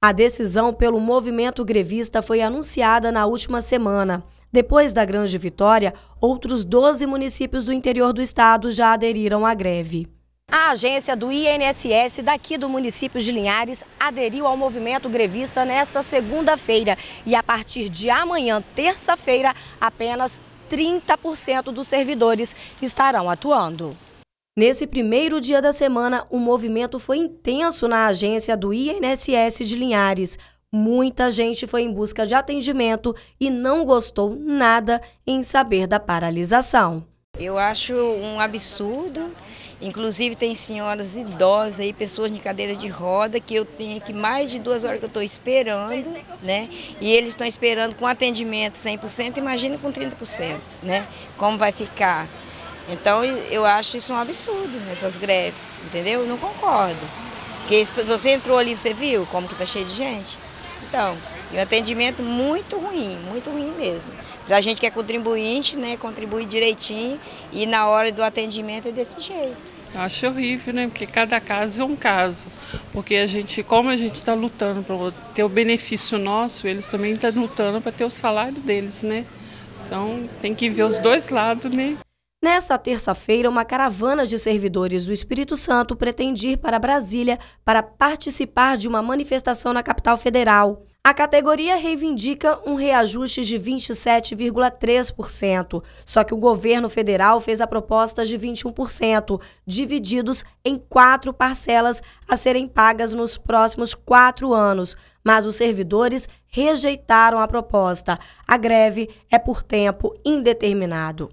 A decisão pelo movimento grevista foi anunciada na última semana. Depois da Grande Vitória, outros 12 municípios do interior do estado já aderiram à greve. A agência do INSS daqui do município de Linhares aderiu ao movimento grevista nesta segunda-feira e a partir de amanhã, terça-feira, apenas 30% dos servidores estarão atuando. Nesse primeiro dia da semana, o movimento foi intenso na agência do INSS de Linhares. Muita gente foi em busca de atendimento e não gostou nada em saber da paralisação. Eu acho um absurdo. Inclusive tem senhoras idosas aí, pessoas de cadeira de roda, que eu tenho aqui mais de duas horas que eu estou esperando, né? E eles estão esperando com atendimento 100%, imagina com 30%, né? Como vai ficar? Então eu acho isso um absurdo, essas greves, entendeu? Não concordo. Porque você entrou ali, você viu como que tá cheio de gente? Então, e um atendimento muito ruim, muito ruim mesmo. A gente que é contribuinte, né, contribui direitinho e na hora do atendimento é desse jeito. Eu acho horrível, né? Porque cada caso é um caso. Porque a gente, como a gente está lutando para ter o benefício nosso, eles também estão tá lutando para ter o salário deles, né? Então tem que ver os dois lados, né? Nesta terça-feira, uma caravana de servidores do Espírito Santo pretende ir para Brasília para participar de uma manifestação na capital federal. A categoria reivindica um reajuste de 27,3%, só que o governo federal fez a proposta de 21%, divididos em quatro parcelas a serem pagas nos próximos quatro anos. Mas os servidores rejeitaram a proposta. A greve é por tempo indeterminado.